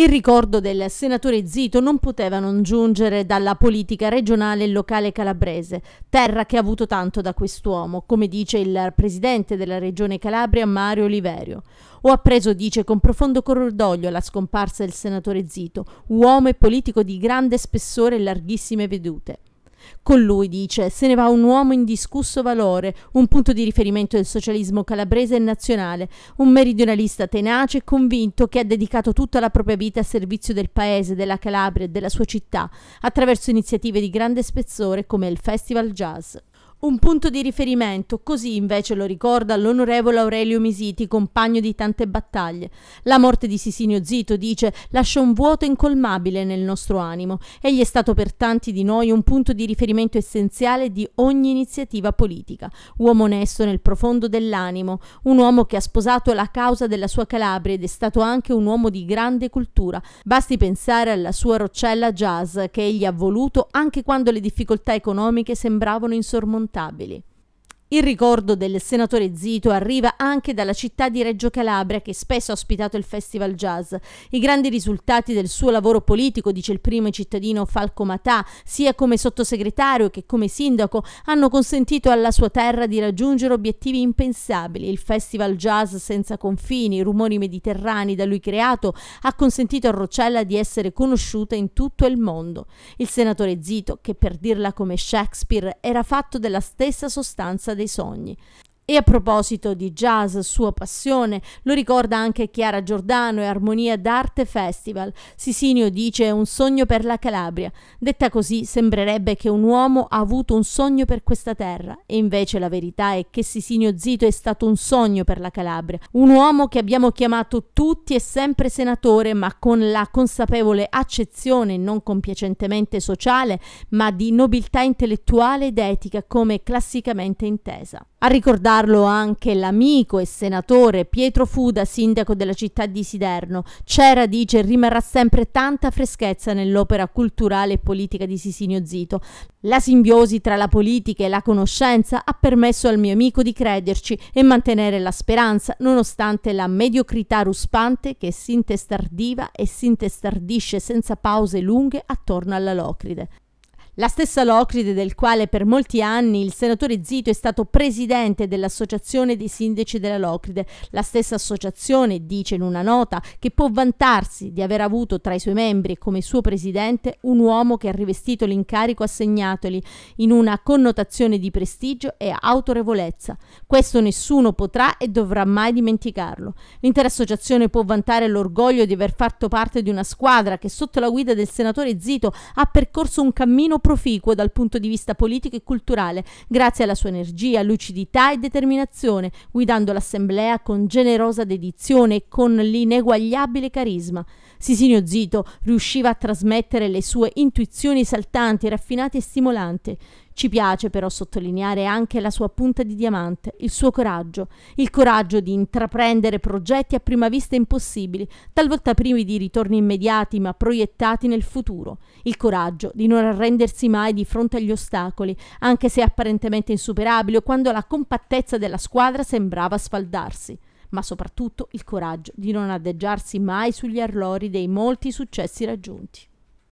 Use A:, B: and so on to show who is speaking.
A: Il ricordo del senatore Zito non poteva non giungere dalla politica regionale e locale calabrese, terra che ha avuto tanto da quest'uomo, come dice il presidente della regione Calabria Mario Oliverio. Ho appreso, dice, con profondo cordoglio la scomparsa del senatore Zito, uomo e politico di grande spessore e larghissime vedute. Con lui, dice, se ne va un uomo in discusso valore, un punto di riferimento del socialismo calabrese e nazionale, un meridionalista tenace e convinto che ha dedicato tutta la propria vita a servizio del paese, della Calabria e della sua città, attraverso iniziative di grande spessore come il Festival Jazz. Un punto di riferimento, così invece lo ricorda l'onorevole Aurelio Misiti, compagno di tante battaglie. La morte di Sisinio Zito, dice, lascia un vuoto incolmabile nel nostro animo. Egli è stato per tanti di noi un punto di riferimento essenziale di ogni iniziativa politica. Uomo onesto nel profondo dell'animo, un uomo che ha sposato la causa della sua Calabria ed è stato anche un uomo di grande cultura. Basti pensare alla sua roccella jazz che egli ha voluto anche quando le difficoltà economiche sembravano insormontabili contabili. Il ricordo del senatore Zito arriva anche dalla città di Reggio Calabria che spesso ha ospitato il Festival Jazz. I grandi risultati del suo lavoro politico, dice il primo cittadino Falco Matà, sia come sottosegretario che come sindaco, hanno consentito alla sua terra di raggiungere obiettivi impensabili. Il Festival Jazz senza confini, rumori mediterranei da lui creato, ha consentito a Rocella di essere conosciuta in tutto il mondo. Il senatore Zito, che per dirla come Shakespeare, era fatto della stessa sostanza dei sogni. E a proposito di jazz, sua passione, lo ricorda anche Chiara Giordano e Armonia d'Arte Festival. Sisinio dice è un sogno per la Calabria. Detta così sembrerebbe che un uomo ha avuto un sogno per questa terra e invece la verità è che Sisinio Zito è stato un sogno per la Calabria. Un uomo che abbiamo chiamato tutti e sempre senatore ma con la consapevole accezione non compiacentemente sociale ma di nobiltà intellettuale ed etica come classicamente intesa. A ricordare Parlo anche l'amico e senatore Pietro Fuda, sindaco della città di Siderno. Cera dice rimarrà sempre tanta freschezza nell'opera culturale e politica di Sisinio Zito. La simbiosi tra la politica e la conoscenza ha permesso al mio amico di crederci e mantenere la speranza nonostante la mediocrità ruspante che si intestardiva e si intestardisce senza pause lunghe attorno alla Locride. La stessa Locride, del quale per molti anni il senatore Zito è stato presidente dell'Associazione dei Sindaci della Locride, la stessa associazione dice in una nota che può vantarsi di aver avuto tra i suoi membri e come suo presidente un uomo che ha rivestito l'incarico assegnatogli in una connotazione di prestigio e autorevolezza. Questo nessuno potrà e dovrà mai dimenticarlo. L'intera associazione può vantare l'orgoglio di aver fatto parte di una squadra che sotto la guida del senatore Zito ha percorso un cammino proficuo dal punto di vista politico e culturale, grazie alla sua energia, lucidità e determinazione, guidando l'assemblea con generosa dedizione e con l'ineguagliabile carisma. Sisinio Zito riusciva a trasmettere le sue intuizioni saltanti, raffinate e stimolanti. Ci piace però sottolineare anche la sua punta di diamante, il suo coraggio, il coraggio di intraprendere progetti a prima vista impossibili, talvolta privi di ritorni immediati ma proiettati nel futuro, il coraggio di non arrendersi mai di fronte agli ostacoli, anche se apparentemente insuperabili o quando la compattezza della squadra sembrava sfaldarsi ma soprattutto il coraggio di non adeggiarsi mai sugli errori dei molti successi raggiunti.